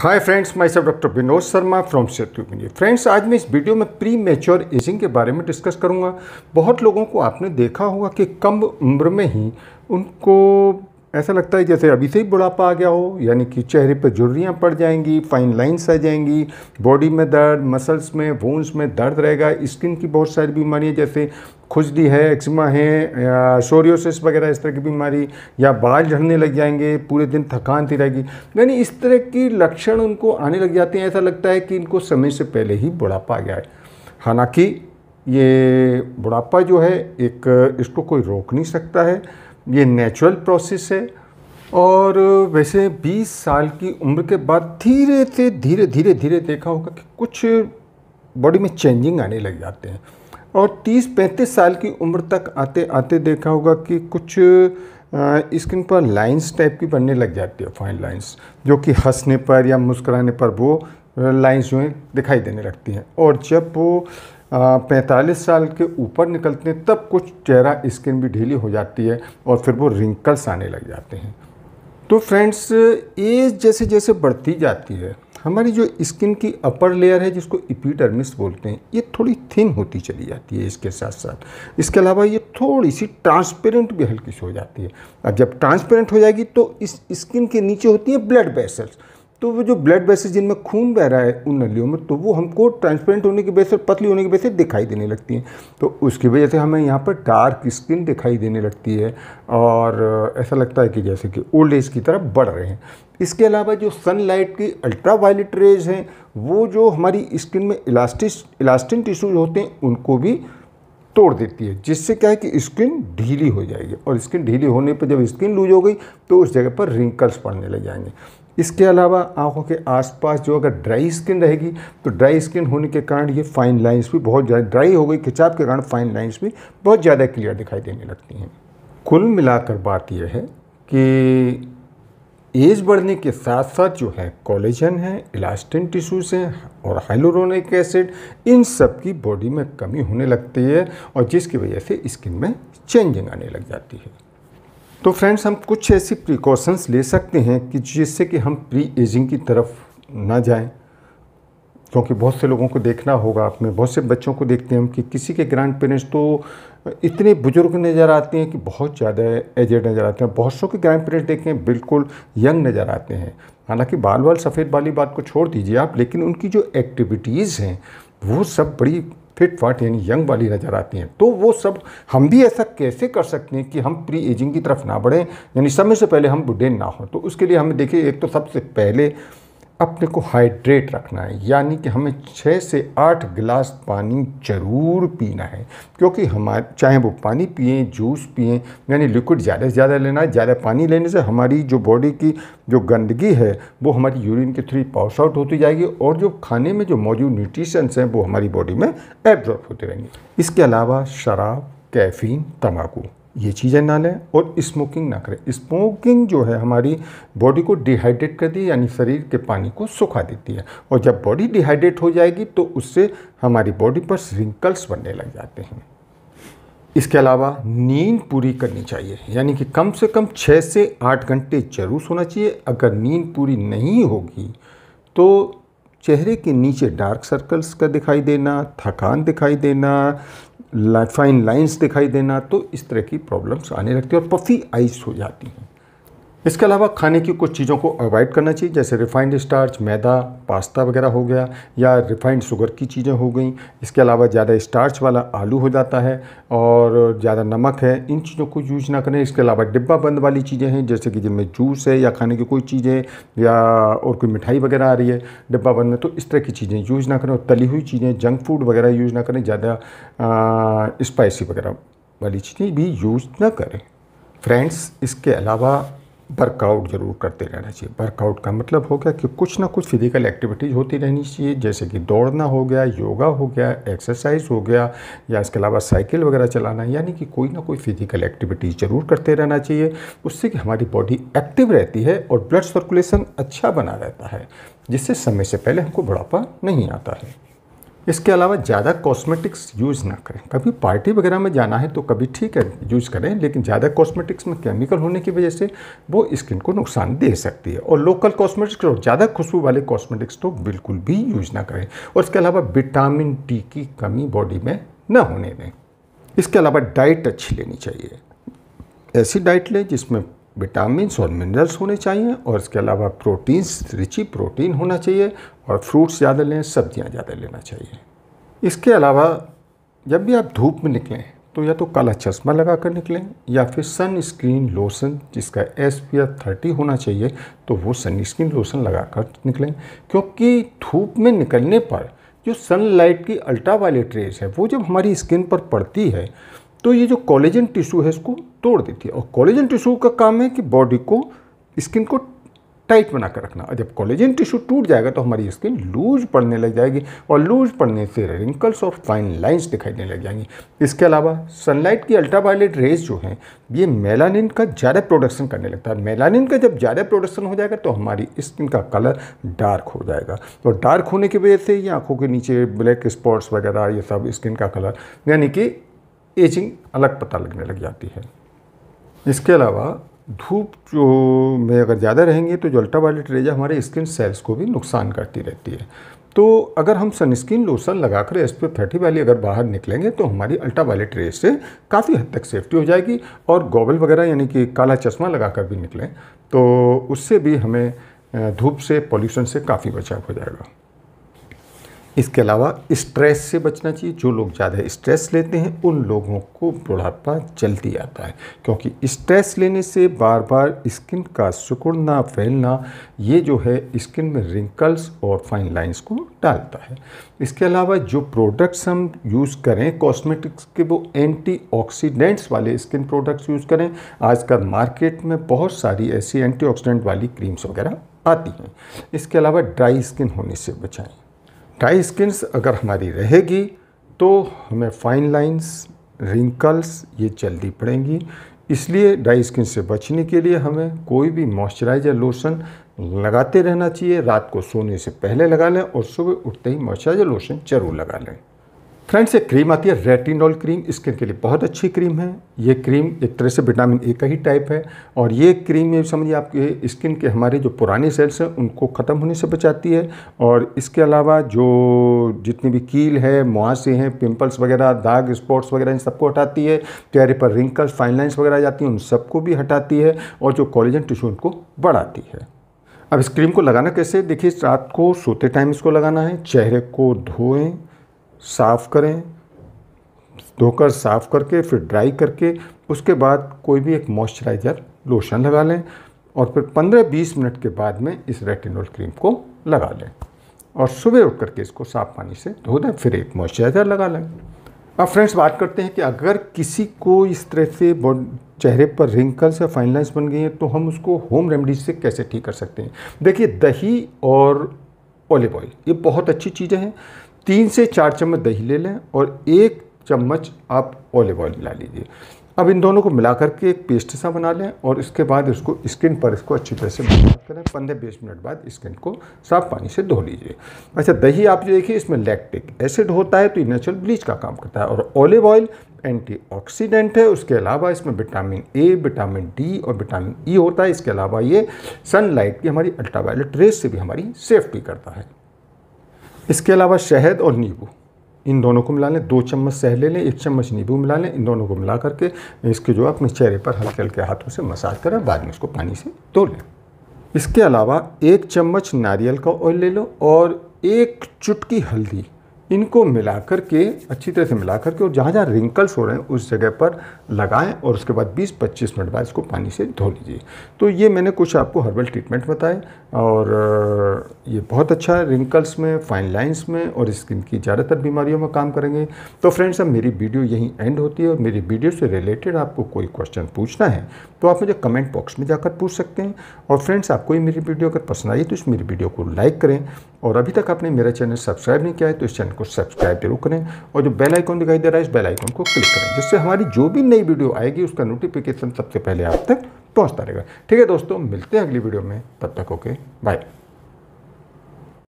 hi friends myself doctor Vinod Sharma from सेतुपिंजी friends आज मैं इस वीडियो में प्री मेच्योर एजिंग के बारे में डिस्कस करूंगा बहुत लोगों को आपने देखा होगा कि कम उम्र में ही उनको ऐसा लगता है जैसे अभी से ही बुढ़ापा आ गया हो यानी कि चेहरे पर झुर्रियाँ पड़ जाएंगी फाइन लाइन्स आ जाएंगी बॉडी में दर्द मसल्स में बोन्स में दर्द रहेगा स्किन की बहुत सारी बीमारियाँ जैसे खुजली है एक्समा है या सोरियोसिस वगैरह इस तरह की बीमारी या बाल झड़ने लग जाएंगे पूरे दिन थकान थी रहेगी यानी इस तरह की लक्षण उनको आने लग जाते हैं ऐसा लगता है कि इनको समय से पहले ही बुढ़ापा आ गया है हालांकि ये बुढ़ापा जो है एक इसको कोई रोक नहीं सकता है ये नेचुरल प्रोसेस है और वैसे 20 साल की उम्र के बाद धीरे से धीरे धीरे धीरे देखा होगा कि कुछ बॉडी में चेंजिंग आने लग जाते हैं और 30-35 साल की उम्र तक आते आते देखा होगा कि कुछ स्किन पर लाइंस टाइप की बनने लग जाती है फाइन लाइंस जो कि हंसने पर या मुस्कुराने पर वो लाइंस जो हैं दिखाई देने लगती हैं और जब वो पैंतालीस साल के ऊपर निकलते हैं तब कुछ चेहरा स्किन भी ढीली हो जाती है और फिर वो रिंकल्स आने लग जाते हैं तो फ्रेंड्स एज जैसे जैसे बढ़ती जाती है हमारी जो स्किन की अपर लेयर है जिसको इपीडर्मिस बोलते हैं ये थोड़ी थिन होती चली जाती है इसके साथ साथ इसके अलावा ये थोड़ी सी ट्रांसपेरेंट भी हल्की सी हो जाती है अब जब ट्रांसपेरेंट हो जाएगी तो इस स्किन के नीचे होती है ब्लड वेसल्स तो वो जो ब्लड वेसेस जिनमें खून बह रहा है उन नलियों में तो वो हमको ट्रांसपेरेंट होने की वजह से पतली होने की वजह से दिखाई देने लगती हैं तो उसकी वजह से हमें यहाँ पर डार्क स्किन दिखाई देने लगती है और ऐसा लगता है कि जैसे कि ओल्ड एज की तरफ बढ़ रहे हैं इसके अलावा जो सनलाइट की अल्ट्रा वायलेट रेज हैं वो जो हमारी स्किन में इलास्टिस इलास्टिन टिश्यूज होते हैं उनको भी तोड़ देती है जिससे क्या है कि स्किन ढीली हो जाएगी और स्किन ढीली होने पर जब स्किन लूज हो गई तो उस जगह पर रिंकल्स पड़ने लग जाएंगे इसके अलावा आँखों के आसपास जो अगर ड्राई स्किन रहेगी तो ड्राई स्किन होने के कारण ये फाइन लाइंस भी बहुत ज़्यादा ड्राई हो गई खिंचाव के कारण फाइन लाइंस भी बहुत ज़्यादा क्लियर दिखाई देने लगती हैं कुल मिलाकर बात यह है कि एज बढ़ने के साथ साथ जो है कॉलेजन है इलास्टिन टिश्यूज़ हैं और हाइलोरोनिक एसिड इन सब की बॉडी में कमी होने लगती है और जिसकी वजह से स्किन में चेंजिंग आने लग जाती है तो फ्रेंड्स हम कुछ ऐसी प्रिकॉशंस ले सकते हैं कि जिससे कि हम प्री एजिंग की तरफ ना जाएं क्योंकि बहुत से लोगों को देखना होगा आपने बहुत से बच्चों को देखते हैं हम कि किसी के ग्रैंड पेरेंट्स तो इतने बुजुर्ग नज़र आते हैं कि बहुत ज़्यादा एजेड नज़र आते हैं बहुत सौ के ग्रैंड पेरेंट्स देखें बिल्कुल यंग नज़र आते हैं हालांकि बाल बाल सफ़ेद वाली बात को छोड़ दीजिए आप लेकिन उनकी जो एक्टिविटीज़ हैं वो सब बड़ी फिट फाट यानी यंग वाली नज़र आती हैं तो वो सब हम भी ऐसा कैसे कर सकते हैं कि हम प्री एजिंग की तरफ ना बढ़ें यानी समय से पहले हम बुढ़े ना हों तो उसके लिए हमें देखिए एक तो सबसे पहले अपने को हाइड्रेट रखना है यानी कि हमें छः से आठ गिलास पानी ज़रूर पीना है क्योंकि हमारे चाहे वो पानी पिए जूस पिए यानी लिक्विड ज़्यादा से ज़्यादा लेना है ज़्यादा पानी लेने से हमारी जो बॉडी की जो गंदगी है वो हमारी यूरिन के थ्रू पास आउट होती जाएगी और जो खाने में जो मौजूद न्यूट्रीशनस हैं वो हमारी बॉडी में एब्जॉर्ब होते रहेंगे इसके अलावा शराब कैफीन तम्बाकू ये चीज़ें ना लें और स्मोकिंग ना करें स्मोकिंग जो है हमारी बॉडी को डिहाइड्रेट कर दी यानी शरीर के पानी को सुखा देती है और जब बॉडी डिहाइड्रेट हो जाएगी तो उससे हमारी बॉडी पर रिंकल्स बनने लग जाते हैं इसके अलावा नींद पूरी करनी चाहिए यानी कि कम से कम छः से आठ घंटे जरूर सोना चाहिए अगर नींद पूरी नहीं होगी तो चेहरे के नीचे डार्क सर्कल्स का दिखाई देना थकान दिखाई देना फाइन लाइंस दिखाई देना तो इस तरह की प्रॉब्लम्स आने लगती है और पफी आइस हो जाती हैं इसके अलावा खाने की कुछ चीज़ों को अवॉइड करना चाहिए जैसे रिफाइंड स्टार्च मैदा पास्ता वगैरह हो गया या रिफाइंड शुगर की चीज़ें हो गई इसके अलावा ज़्यादा स्टार्च वाला आलू हो जाता है और ज़्यादा नमक है इन चीज़ों को यूज ना करें इसके अलावा डिब्बा बंद वाली चीज़ें हैं जैसे कि जिनमें जूस है या खाने की कोई चीज़ें या और कोई मिठाई वगैरह आ रही है डिब्बा बंद में तो इस तरह की चीज़ें यूज़ ना करें और तली हुई चीज़ें जंक फूड वगैरह यूज़ ना करें ज़्यादा स्पाइसी वगैरह वाली चीज़ें भी यूज़ ना करें फ्रेंड्स इसके अलावा वर्कआउट ज़रूर करते रहना चाहिए वर्कआउट का मतलब हो गया कि कुछ ना कुछ फिज़िकल एक्टिविटीज़ होती रहनी चाहिए जैसे कि दौड़ना हो गया योगा हो गया एक्सरसाइज हो गया या इसके अलावा साइकिल वगैरह चलाना यानी कि कोई ना कोई फिज़िकल एक्टिविटीज़ ज़रूर करते रहना चाहिए उससे कि हमारी बॉडी एक्टिव रहती है और ब्लड सर्कुलेशन अच्छा बना रहता है जिससे समय से पहले हमको बुढ़ापा नहीं आता है इसके अलावा ज़्यादा कॉस्मेटिक्स यूज़ ना करें कभी पार्टी वगैरह में जाना है तो कभी ठीक है यूज़ करें लेकिन ज़्यादा कॉस्मेटिक्स में केमिकल होने की वजह से वो स्किन को नुकसान दे सकती है और लोकल कॉस्मेटिक्स और ज़्यादा खुशबू वाले कॉस्मेटिक्स तो बिल्कुल भी यूज़ ना करें और इसके अलावा विटामिन डी की कमी बॉडी में न होने दें इसके अलावा डाइट अच्छी लेनी चाहिए ऐसी डाइट लें जिसमें विटामिन और मिनरल्स होने चाहिए और इसके अलावा प्रोटीन्स रिची प्रोटीन होना चाहिए और फ्रूट्स ज़्यादा लें सब्ज़ियाँ ज़्यादा लेना चाहिए इसके अलावा जब भी आप धूप में निकलें तो या तो काला चश्मा लगा कर निकलें या फिर सनस्क्रीन लोशन जिसका एस पी एफ थर्टी होना चाहिए तो वो सनस्क्रीन लोशन लगा कर निकलें क्योंकि धूप में निकलने पर जो सनलाइट की अल्ट्रा वायलेट रेज है वो जब हमारी स्किन पर पड़ती है तो ये जो कॉलेजन टिश्यू है इसको तोड़ देती है और कॉलेजन टिश्यू का काम है कि बॉडी को स्किन को टाइट बना कर रखना और जब कॉलेजन टिश्यू टूट जाएगा तो हमारी स्किन लूज पड़ने लग जाएगी और लूज पड़ने से रिंकल्स और फाइन लाइंस दिखाई देने लग जाएंगी इसके अलावा सनलाइट की अल्ट्रावायलेट रेज जो हैं ये मेलानिन का ज़्यादा प्रोडक्शन करने लगता है मेलानिन का जब ज़्यादा प्रोडक्शन हो जाएगा तो हमारी स्किन का कलर डार्क हो जाएगा और डार्क होने की वजह से ये आँखों के नीचे ब्लैक स्पॉट्स वगैरह ये सब स्किन का कलर यानी कि एजिंग अलग पता लगने लग जाती है इसके अलावा धूप जो में अगर ज़्यादा रहेंगे तो जो अल्ट्रावायलेट रेजा हमारे स्किन सेल्स को भी नुकसान करती रहती है तो अगर हम सनस्क्रीन लोशन लगाकर एस पी थर्टी वाली अगर बाहर निकलेंगे तो हमारी अल्ट्रावायलेट रेज से काफ़ी हद तक सेफ्टी हो जाएगी और गॉगल वगैरह यानी कि काला चश्मा लगाकर भी निकलें तो उससे भी हमें धूप से पॉल्यूशन से काफ़ी बचाव हो जाएगा इसके अलावा स्ट्रेस से बचना चाहिए जो लोग ज़्यादा स्ट्रेस लेते हैं उन लोगों को बुढ़ापा जल्दी आता है क्योंकि स्ट्रेस लेने से बार बार स्किन का सिकुड़ना फैलना ये जो है स्किन में रिंकल्स और फाइन लाइंस को डालता है इसके अलावा जो प्रोडक्ट्स हम यूज़ करें कॉस्मेटिक्स के वो एंटी वाले स्किन प्रोडक्ट्स यूज़ करें आजकल मार्केट में बहुत सारी ऐसी एंटी वाली क्रीम्स वगैरह आती हैं इसके अलावा ड्राई स्किन होने से बचाएँ ड्राई स्किन्स अगर हमारी रहेगी तो हमें फाइन लाइंस रिंकल्स ये जल्दी पड़ेंगी इसलिए ड्राई स्किन से बचने के लिए हमें कोई भी मॉइस्चराइज़र लोशन लगाते रहना चाहिए रात को सोने से पहले लगा लें और सुबह उठते ही मॉइस्चराइज़र लोशन जरूर लगा लें फ्रेंड्स ये क्रीम आती है रेटिनॉल क्रीम स्किन के लिए बहुत अच्छी क्रीम है ये क्रीम एक तरह से विटामिन ए का ही टाइप है और ये क्रीम ये समझिए आपके स्किन के हमारे जो पुराने सेल्स हैं उनको ख़त्म होने से बचाती है और इसके अलावा जो जितनी भी कील है मुहासे हैं पिंपल्स वगैरह दाग स्पॉट्स वगैरह इन सबको हटाती है चेहरे पर रिंकल्स फाइन लाइन्स वगैरह आ जाती हैं उन सबको भी हटाती है और जो कॉलेजन टिश्यू उनको बढ़ाती है अब इस क्रीम को लगाना कैसे देखिए रात को सोते टाइम इसको लगाना है चेहरे को धोएं साफ़ करें धोकर साफ़ करके फिर ड्राई करके उसके बाद कोई भी एक मॉइस्चराइज़र लोशन लगा लें और फिर 15-20 मिनट के बाद में इस रेटिनोल क्रीम को लगा लें और सुबह उठ करके इसको साफ़ पानी से धो दें फिर एक मॉइस्चराइज़र लगा लें अब फ्रेंड्स बात करते हैं कि अगर किसी को इस तरह से चेहरे पर रिंकल्स या फाइन लाइन्स बन गई हैं तो हम उसको होम रेमडीज से कैसे ठीक कर सकते हैं देखिए दही और ऑलिव ऑयल ये बहुत अच्छी चीज़ें हैं तीन से चार चम्मच दही ले लें और एक चम्मच आप ऑलिव ऑयल मिला लीजिए अब इन दोनों को मिला करके एक पेस्ट सा बना लें और इसके बाद इसको स्किन पर इसको अच्छी तरह से मसाज करें पंद्रह बीस मिनट बाद स्किन को साफ पानी से धो लीजिए अच्छा दही आप जो देखिए इसमें लैक्टिक एसिड होता है तो ये नेचुरल ब्लीच का काम करता है और ऑलिव ऑयल एंटीऑक्सीडेंट है उसके अलावा इसमें विटामिन ए विटामिन डी और विटामिन ई e होता है इसके अलावा ये सनलाइट की हमारी अल्ट्रावायलेट रेस से भी हमारी सेफ्टी करता है इसके अलावा शहद और नींबू इन दोनों को मिला लें दो चम्मच शहद ले लें एक चम्मच नींबू मिला लें इन दोनों को मिला करके इसके जो अपने चेहरे पर हल्के हल्के हाथों से मसाज करें बाद में इसको पानी से धो लें इसके अलावा एक चम्मच नारियल का ऑयल ले लो और एक चुटकी हल्दी इनको मिला कर के अच्छी तरह से मिला कर के और जहाँ जहाँ रिंकल्स हो रहे हैं उस जगह पर लगाएं और उसके बाद 20-25 मिनट बाद इसको पानी से धो लीजिए तो ये मैंने कुछ आपको हर्बल ट्रीटमेंट बताए और ये बहुत अच्छा है रिंकल्स में फाइन लाइन्स में और स्किन की ज़्यादातर बीमारियों में काम करेंगे तो फ्रेंड्स अब मेरी वीडियो यहीं एंड होती है और मेरी वीडियो से रिलेटेड आपको कोई क्वेश्चन पूछना है तो आप मुझे कमेंट बॉक्स में जाकर पूछ सकते हैं और फ्रेंड्स आपको ये मेरी वीडियो अगर पसंद आई तो इस मेरी वीडियो को लाइक करें और अभी तक आपने मेरा चैनल सब्सक्राइब नहीं किया है तो इस चैनल को सब्सक्राइब जरूर करें और जो बेल आइकॉन दिखाई दे रहा है इस बेल आइकॉन को क्लिक करें जिससे हमारी जो भी नई वीडियो आएगी उसका नोटिफिकेशन सबसे पहले आप तक पहुँचता रहेगा ठीक है दोस्तों मिलते हैं अगली वीडियो में तब तक ओके बाय